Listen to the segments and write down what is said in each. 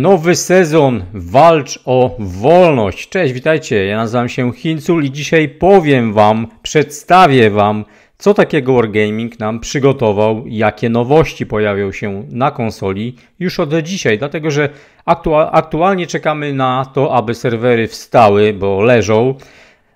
Nowy sezon, walcz o wolność. Cześć, witajcie, ja nazywam się Hincul i dzisiaj powiem Wam, przedstawię Wam, co takiego Wargaming nam przygotował, jakie nowości pojawią się na konsoli już od dzisiaj, dlatego że aktualnie czekamy na to, aby serwery wstały, bo leżą.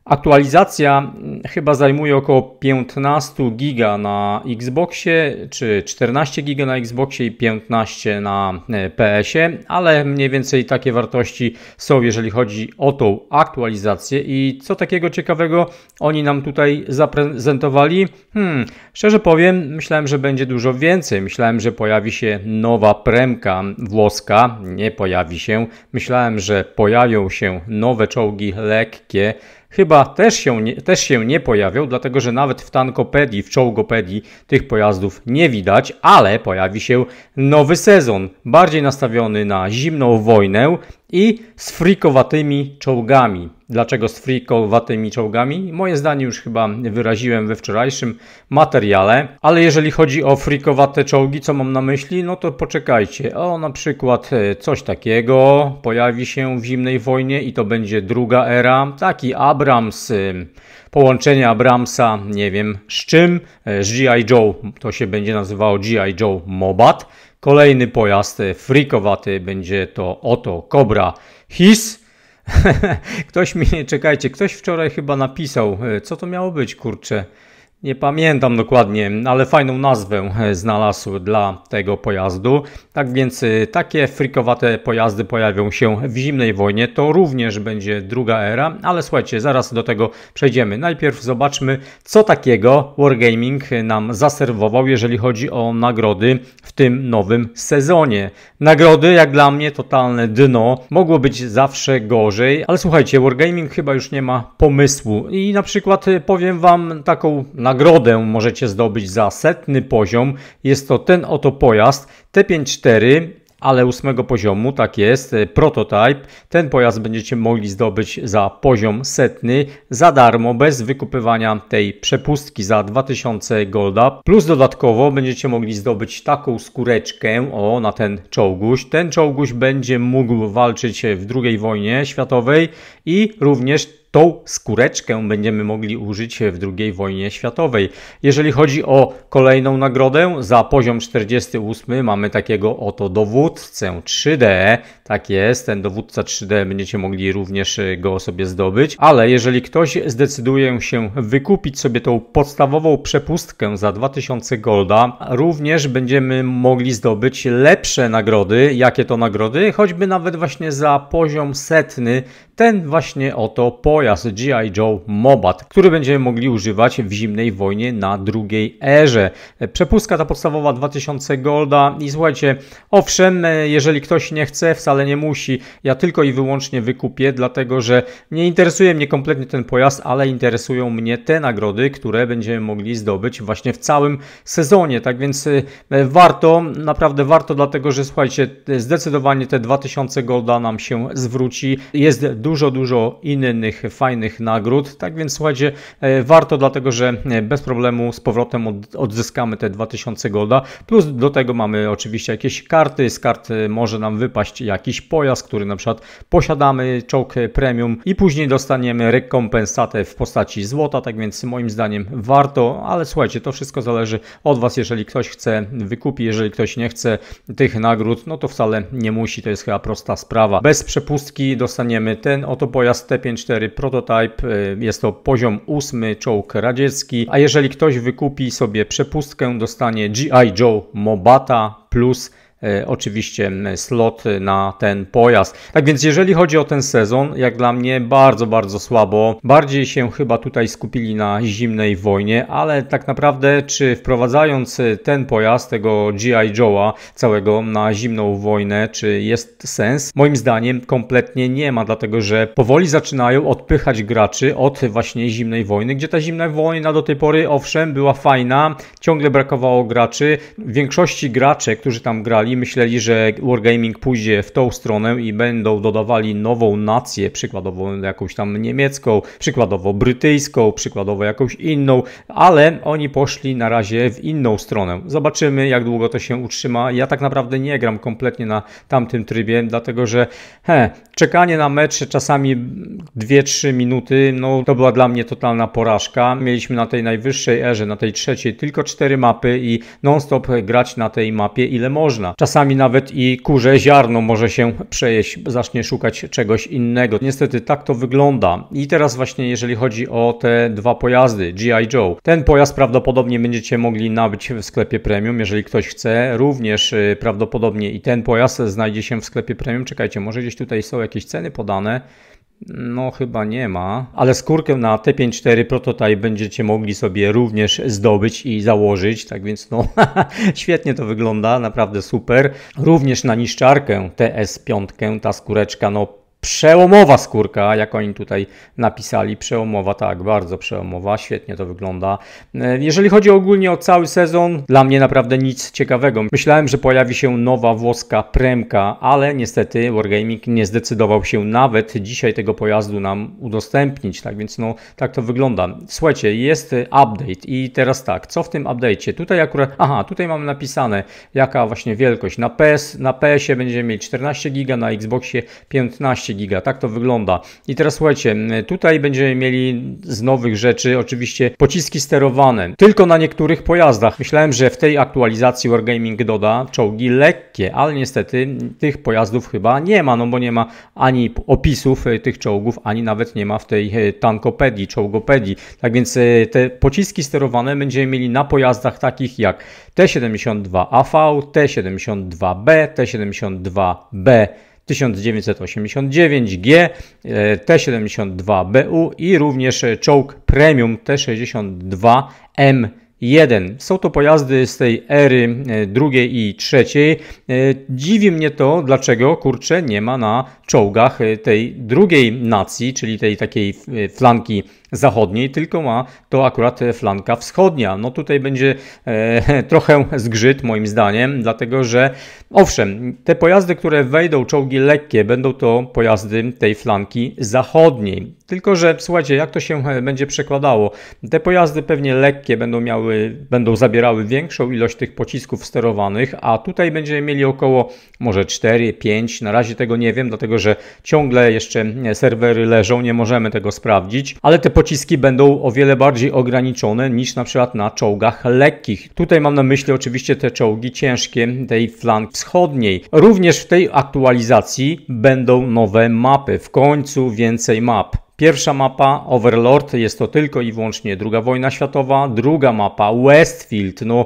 Aktualizacja mm, chyba zajmuje około 15 giga na Xboxie, czy 14 giga na Xboxie i 15 na e, PS-ie, ale mniej więcej takie wartości są, jeżeli chodzi o tą aktualizację. I co takiego ciekawego oni nam tutaj zaprezentowali? Hmm, szczerze powiem, myślałem, że będzie dużo więcej. Myślałem, że pojawi się nowa premka włoska. Nie pojawi się. Myślałem, że pojawią się nowe czołgi lekkie chyba też się, nie, też się nie pojawią, dlatego że nawet w tankopedii, w czołgopedii tych pojazdów nie widać, ale pojawi się nowy sezon, bardziej nastawiony na zimną wojnę i z frikowatymi czołgami. Dlaczego z frikowatymi czołgami? Moje zdanie już chyba wyraziłem we wczorajszym materiale, ale jeżeli chodzi o frikowate czołgi, co mam na myśli, no to poczekajcie. O, na przykład e, coś takiego pojawi się w zimnej wojnie i to będzie druga era. Taki Abrams, e, połączenie Abramsa, nie wiem z czym, e, z G.I. Joe, to się będzie nazywało G.I. Joe Mobat Kolejny pojazd frikowaty będzie to oto Cobra His. ktoś mi, czekajcie, ktoś wczoraj chyba napisał, e, co to miało być, kurczę. Nie pamiętam dokładnie, ale fajną nazwę e, znalazł dla tego pojazdu. Tak więc e, takie frikowate pojazdy pojawią się w zimnej wojnie. To również będzie druga era, ale słuchajcie, zaraz do tego przejdziemy. Najpierw zobaczmy, co takiego Wargaming nam zaserwował, jeżeli chodzi o nagrody w tym nowym sezonie. Nagrody, jak dla mnie, totalne dno. Mogło być zawsze gorzej, ale słuchajcie, Wargaming chyba już nie ma pomysłu. I na przykład e, powiem Wam taką nagrodę Nagrodę możecie zdobyć za setny poziom. Jest to ten oto pojazd T54 ale ósmego poziomu, tak jest, e, prototype. Ten pojazd będziecie mogli zdobyć za poziom setny za darmo, bez wykupywania tej przepustki za 2000 golda. Plus dodatkowo będziecie mogli zdobyć taką skóreczkę o, na ten czołguś. Ten czołguś będzie mógł walczyć w II wojnie światowej i również Tą skóreczkę będziemy mogli użyć w II wojnie światowej. Jeżeli chodzi o kolejną nagrodę, za poziom 48 mamy takiego oto dowódcę 3D. Tak jest, ten dowódca 3D będziecie mogli również e, go sobie zdobyć, ale jeżeli ktoś zdecyduje się wykupić sobie tą podstawową przepustkę za 2000 golda, również będziemy mogli zdobyć lepsze nagrody. Jakie to nagrody? Choćby nawet właśnie za poziom setny, ten właśnie oto poziom pojazd G.I. Joe Mobat, który będziemy mogli używać w zimnej wojnie na drugiej erze. Przepustka ta podstawowa 2000 golda i słuchajcie, owszem, e, jeżeli ktoś nie chce, wcale nie musi. Ja tylko i wyłącznie wykupię, dlatego że nie interesuje mnie kompletnie ten pojazd, ale interesują mnie te nagrody, które będziemy mogli zdobyć właśnie w całym sezonie. Tak więc e, warto, naprawdę warto, dlatego że słuchajcie, e, zdecydowanie te 2000 golda nam się zwróci. Jest dużo, dużo innych fajnych nagród. Tak więc słuchajcie, e, warto dlatego, że e, bez problemu z powrotem odzyskamy te 2000 golda. Plus do tego mamy oczywiście jakieś karty. Z kart e, może nam wypaść jakiś pojazd, który na przykład posiadamy, czołg premium i później dostaniemy rekompensatę w postaci złota. Tak więc moim zdaniem warto, ale słuchajcie, to wszystko zależy od Was. Jeżeli ktoś chce, wykupi. Jeżeli ktoś nie chce tych nagród, no to wcale nie musi. To jest chyba prosta sprawa. Bez przepustki dostaniemy ten oto pojazd T54 Pro Prototype. Y, jest to poziom ósmy czołg radziecki, a jeżeli ktoś wykupi sobie przepustkę, dostanie GI Joe Mobata plus E, oczywiście slot na ten pojazd. Tak więc jeżeli chodzi o ten sezon, jak dla mnie bardzo, bardzo słabo. Bardziej się chyba tutaj skupili na zimnej wojnie, ale tak naprawdę czy wprowadzając e, ten pojazd, tego G.I. Joe'a całego na zimną wojnę, czy jest sens? Moim zdaniem kompletnie nie ma, dlatego że powoli zaczynają odpychać graczy od właśnie zimnej wojny, gdzie ta zimna wojna do tej pory owszem była fajna, ciągle brakowało graczy. W większości gracze, którzy tam grali, myśleli, że Wargaming pójdzie w tą stronę i będą dodawali nową nację, przykładowo jakąś tam niemiecką, przykładowo brytyjską, przykładowo jakąś inną, ale oni poszli na razie w inną stronę. Zobaczymy, jak długo to się utrzyma. Ja tak naprawdę nie gram kompletnie na tamtym trybie, dlatego że he, czekanie na mecze czasami 2-3 minuty, no to była dla mnie totalna porażka. Mieliśmy na tej najwyższej erze, na tej trzeciej, tylko 4 mapy i non-stop grać na tej mapie ile można. Czasami nawet i kurze ziarno może się przejeść, zacznie szukać czegoś innego. Niestety tak to wygląda. I teraz właśnie jeżeli chodzi o te dwa pojazdy G.I. Joe. Ten pojazd prawdopodobnie będziecie mogli nabyć w sklepie premium, jeżeli ktoś chce. Również y, prawdopodobnie i ten pojazd znajdzie się w sklepie premium. Czekajcie, może gdzieś tutaj są jakieś ceny podane. No chyba nie ma, ale skórkę na T54 prototyp będziecie mogli sobie również zdobyć i założyć, tak więc no świetnie to wygląda, naprawdę super. Również na niszczarkę TS5 ta skóreczka no przełomowa skórka, jak oni tutaj napisali. Przełomowa, tak, bardzo przełomowa, świetnie to wygląda. E, jeżeli chodzi ogólnie o cały sezon, dla mnie naprawdę nic ciekawego. Myślałem, że pojawi się nowa włoska premka, ale niestety Wargaming nie zdecydował się nawet dzisiaj tego pojazdu nam udostępnić, tak więc no tak to wygląda. Słuchajcie, jest update i teraz tak, co w tym update'cie? Tutaj akurat, aha, tutaj mamy napisane jaka właśnie wielkość. Na PS, na PS-ie będziemy mieć 14 giga, na Xboxie 15 12 giga. Tak to wygląda. I teraz słuchajcie, tutaj będziemy mieli z nowych rzeczy oczywiście pociski sterowane. Tylko na niektórych pojazdach. Myślałem, że w tej aktualizacji Wargaming doda czołgi lekkie, ale niestety tych pojazdów chyba nie ma, no bo nie ma ani opisów e, tych czołgów, ani nawet nie ma w tej e, tankopedii, czołgopedii. Tak więc e, te pociski sterowane będziemy mieli na pojazdach takich jak T-72AV, T-72B, T-72B 1989G, e, T72BU i również czołg premium T62M. 1. Są to pojazdy z tej ery e, drugiej i trzeciej. E, dziwi mnie to, dlaczego kurcze nie ma na czołgach tej drugiej nacji, czyli tej takiej flanki zachodniej, tylko ma to akurat e, flanka wschodnia. No tutaj będzie e, trochę zgrzyt moim zdaniem, dlatego że owszem, te pojazdy, które wejdą, czołgi lekkie, będą to pojazdy tej flanki zachodniej. Tylko, że słuchajcie, jak to się e, będzie przekładało? Te pojazdy pewnie lekkie będą miały, będą zabierały większą ilość tych pocisków sterowanych, a tutaj będziemy mieli około może 4, 5, na razie tego nie wiem, dlatego że ciągle jeszcze e, serwery leżą, nie możemy tego sprawdzić, ale te pociski będą o wiele bardziej ograniczone niż na przykład na czołgach lekkich. Tutaj mam na myśli oczywiście te czołgi ciężkie tej flank wschodniej. Również w tej aktualizacji będą nowe mapy, w końcu więcej map. Pierwsza mapa Overlord jest to tylko i wyłącznie II wojna światowa. Druga mapa Westfield. No,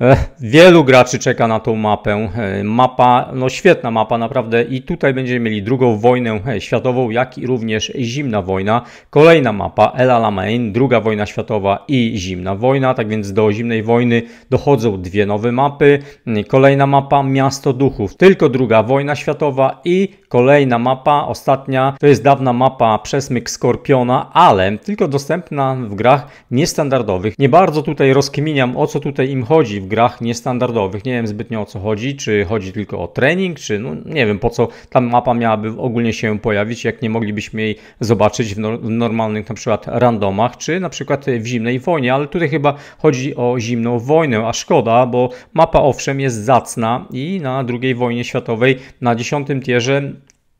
e, wielu graczy czeka na tą mapę. E, mapa, no świetna mapa naprawdę i tutaj będziemy mieli drugą wojnę eh, światową, jak i również zimna wojna. Kolejna mapa El Alamein, Druga wojna światowa i zimna wojna. Tak więc do zimnej wojny dochodzą dwie nowe mapy. Mm, kolejna mapa Miasto Duchów, tylko II wojna światowa i Kolejna mapa, ostatnia, to jest dawna mapa Przesmyk Skorpiona, ale tylko dostępna w grach niestandardowych. Nie bardzo tutaj rozkminiam, o co tutaj im chodzi w grach niestandardowych. Nie wiem zbytnio o co chodzi, czy chodzi tylko o trening, czy no nie wiem po co ta mapa miałaby ogólnie się pojawić, jak nie moglibyśmy jej zobaczyć w, no w normalnych na przykład randomach, czy na przykład w zimnej wojnie, ale tutaj chyba chodzi o zimną wojnę, a szkoda, bo mapa owszem jest zacna i na II wojnie światowej na 10 tierze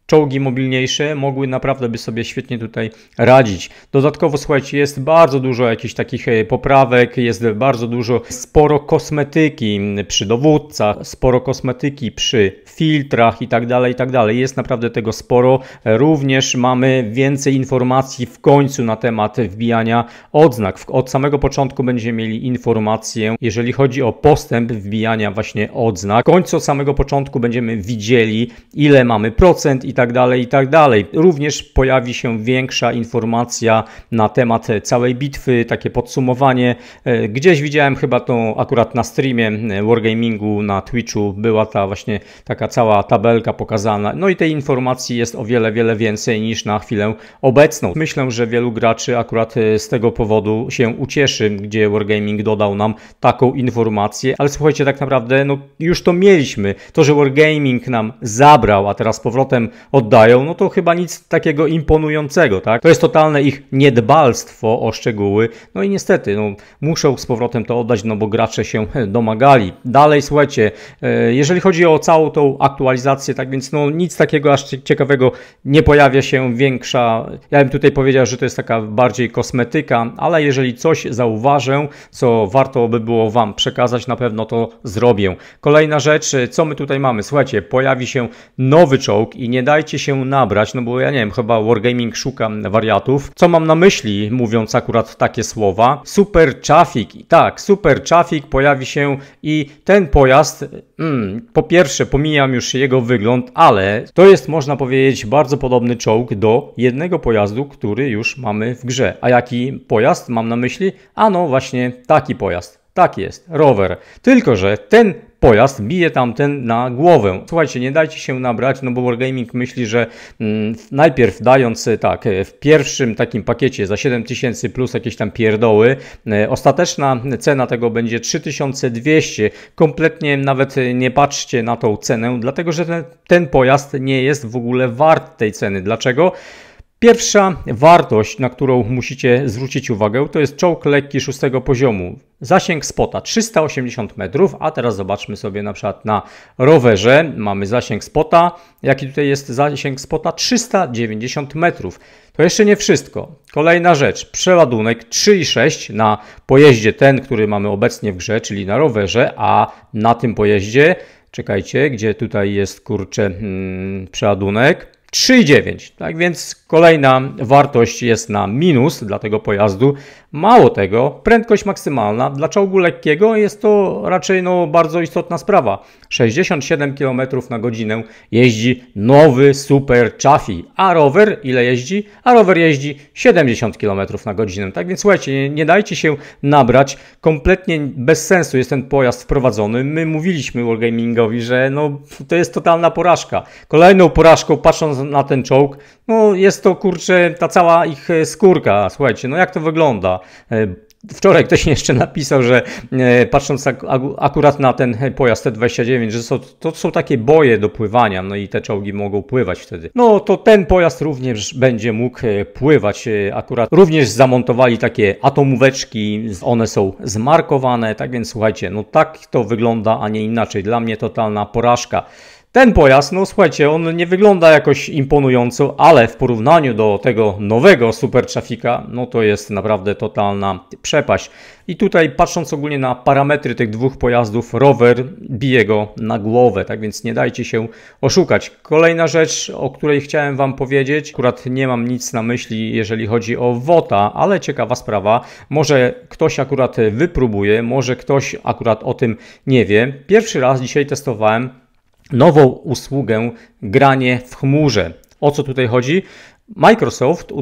czołgi mobilniejsze mogły naprawdę by sobie świetnie tutaj radzić. Dodatkowo, słuchajcie, jest bardzo dużo jakichś takich e, poprawek, jest bardzo dużo, sporo kosmetyki przy dowódcach, sporo kosmetyki przy filtrach i tak dalej, i tak dalej. Jest naprawdę tego sporo. Również mamy więcej informacji w końcu na temat wbijania odznak. Od samego początku będziemy mieli informację, jeżeli chodzi o postęp wbijania właśnie odznak. W końcu od samego początku będziemy widzieli, ile mamy procent i tak dalej, i tak dalej. Również pojawi się większa informacja na temat całej bitwy, takie podsumowanie. E, gdzieś widziałem chyba to akurat na streamie e, Wargamingu na Twitchu była ta właśnie taka cała tabelka pokazana. No i tej informacji jest o wiele, wiele więcej niż na chwilę obecną. Myślę, że wielu graczy akurat e, z tego powodu się ucieszy, gdzie Wargaming dodał nam taką informację, ale słuchajcie, tak naprawdę no, już to mieliśmy. To, że Wargaming nam zabrał, a teraz powrotem oddają, no to chyba nic takiego imponującego, tak? To jest totalne ich niedbalstwo o szczegóły, no i niestety, no, muszą z powrotem to oddać, no bo gracze się domagali. Dalej, słuchajcie, e, jeżeli chodzi o całą tą aktualizację, tak więc no nic takiego aż ciekawego nie pojawia się większa, ja bym tutaj powiedział, że to jest taka bardziej kosmetyka, ale jeżeli coś zauważę, co warto by było Wam przekazać, na pewno to zrobię. Kolejna rzecz, e, co my tutaj mamy? Słuchajcie, pojawi się nowy czołg i nie da dajcie się nabrać, no bo ja nie wiem, chyba Wargaming szuka wariatów. Co mam na myśli, mówiąc akurat takie słowa? Super Traffic, tak, Super Traffic pojawi się i ten pojazd, mm, po pierwsze pomijam już jego wygląd, ale to jest, można powiedzieć, bardzo podobny czołg do jednego pojazdu, który już mamy w grze. A jaki pojazd mam na myśli? A no właśnie taki pojazd. Tak jest, rower. Tylko, że ten pojazd bije tamten na głowę. Słuchajcie, nie dajcie się nabrać, no bo Wargaming myśli, że mm, najpierw dając e, tak, e, w pierwszym takim pakiecie za 7000 plus jakieś tam pierdoły, e, ostateczna cena tego będzie 3200. Kompletnie nawet nie patrzcie na tą cenę, dlatego że ten, ten pojazd nie jest w ogóle wart tej ceny. Dlaczego? Pierwsza wartość, na którą musicie zwrócić uwagę, to jest czołg lekki szóstego poziomu. Zasięg spota 380 metrów, a teraz zobaczmy sobie na przykład na rowerze. Mamy zasięg spota. Jaki tutaj jest zasięg spota? 390 metrów. To jeszcze nie wszystko. Kolejna rzecz. Przeładunek 3,6 na pojeździe ten, który mamy obecnie w grze, czyli na rowerze, a na tym pojeździe, czekajcie, gdzie tutaj jest kurczę hmm, przeładunek 3,9. Tak więc kolejna wartość jest na minus dla tego pojazdu, Mało tego, prędkość maksymalna dla czołgu lekkiego jest to raczej no, bardzo istotna sprawa. 67 km na godzinę jeździ nowy Super Chaffee, a rower ile jeździ? A rower jeździ 70 km na godzinę. Tak więc słuchajcie, nie, nie dajcie się nabrać, kompletnie bez sensu jest ten pojazd wprowadzony. My mówiliśmy Wargamingowi, że no, to jest totalna porażka. Kolejną porażką patrząc na ten czołg, no jest to kurczę ta cała ich e, skórka. Słuchajcie, no jak to wygląda? E, wczoraj ktoś jeszcze napisał, że e, patrząc akurat na ten pojazd T-29, że to są takie boje do pływania, no i te czołgi mogą pływać wtedy. No to ten pojazd również będzie mógł e, pływać akurat. Również zamontowali takie atomóweczki, one są zmarkowane, tak więc słuchajcie, no tak to wygląda, a nie inaczej. Dla mnie totalna porażka. Ten pojazd, no słuchajcie, on nie wygląda jakoś imponująco, ale w porównaniu do tego nowego Super Trafika, no to jest naprawdę totalna przepaść. I tutaj patrząc ogólnie na parametry tych dwóch pojazdów, rower bije go na głowę, tak więc nie dajcie się oszukać. Kolejna rzecz, o której chciałem Wam powiedzieć, akurat nie mam nic na myśli, jeżeli chodzi o WOTA, ale ciekawa sprawa, może ktoś akurat wypróbuje, może ktoś akurat o tym nie wie. Pierwszy raz dzisiaj testowałem nową usługę granie w chmurze. O co tutaj chodzi? Microsoft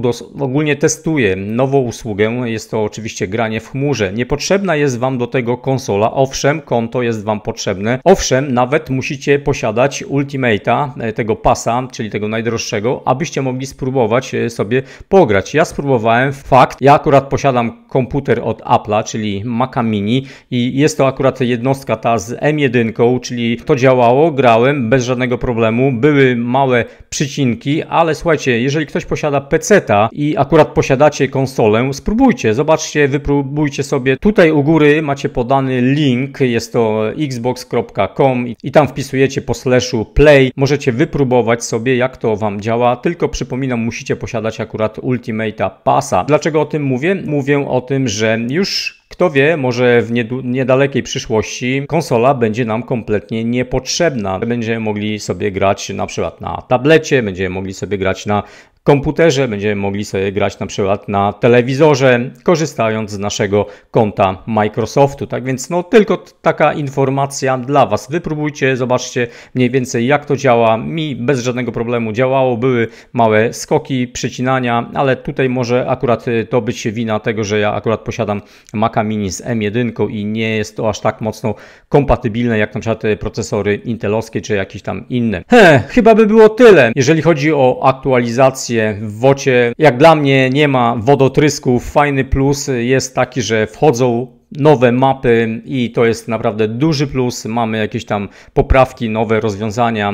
ogólnie testuje nową usługę, jest to oczywiście granie w chmurze. Niepotrzebna jest Wam do tego konsola, owszem, konto jest Wam potrzebne, owszem, nawet musicie posiadać Ultimate'a, e, tego pasa, czyli tego najdroższego, abyście mogli spróbować e, sobie pograć. Ja spróbowałem, fakt, ja akurat posiadam komputer od Apple'a, czyli Maca Mini i jest to akurat jednostka ta z M1, czyli to działało, grałem bez żadnego problemu, były małe przycinki, ale słuchajcie, jeżeli ktoś posiada PC-ta i akurat posiadacie konsolę, spróbujcie, zobaczcie, wypróbujcie sobie. Tutaj u góry macie podany link, jest to xbox.com i tam wpisujecie po slashu play. Możecie wypróbować sobie, jak to Wam działa, tylko przypominam, musicie posiadać akurat Ultimate'a Passa. Dlaczego o tym mówię? Mówię o tym, że już kto wie, może w niedalekiej przyszłości konsola będzie nam kompletnie niepotrzebna. Będziemy mogli sobie grać na przykład na tablecie, będziemy mogli sobie grać na komputerze, będziemy mogli sobie grać na przykład na telewizorze, korzystając z naszego konta Microsoftu. Tak więc no tylko taka informacja dla Was. Wypróbujcie, zobaczcie mniej więcej jak to działa. Mi bez żadnego problemu działało, były małe skoki, przycinania, ale tutaj może akurat y, to być wina tego, że ja akurat posiadam Maca Mini z M1 i nie jest to aż tak mocno kompatybilne jak na przykład te procesory intelowskie czy jakieś tam inne. He, chyba by było tyle. Jeżeli chodzi o aktualizację w wocie, jak dla mnie nie ma wodotrysku. Fajny plus jest taki, że wchodzą nowe mapy i to jest naprawdę duży plus. Mamy jakieś tam poprawki, nowe rozwiązania.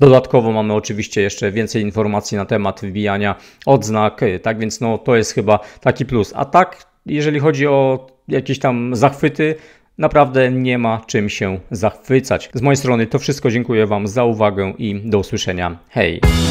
Dodatkowo mamy oczywiście jeszcze więcej informacji na temat wybijania odznak, e, tak więc no to jest chyba taki plus. A tak jeżeli chodzi o jakieś tam zachwyty, naprawdę nie ma czym się zachwycać. Z mojej strony to wszystko. Dziękuję Wam za uwagę i do usłyszenia. Hej!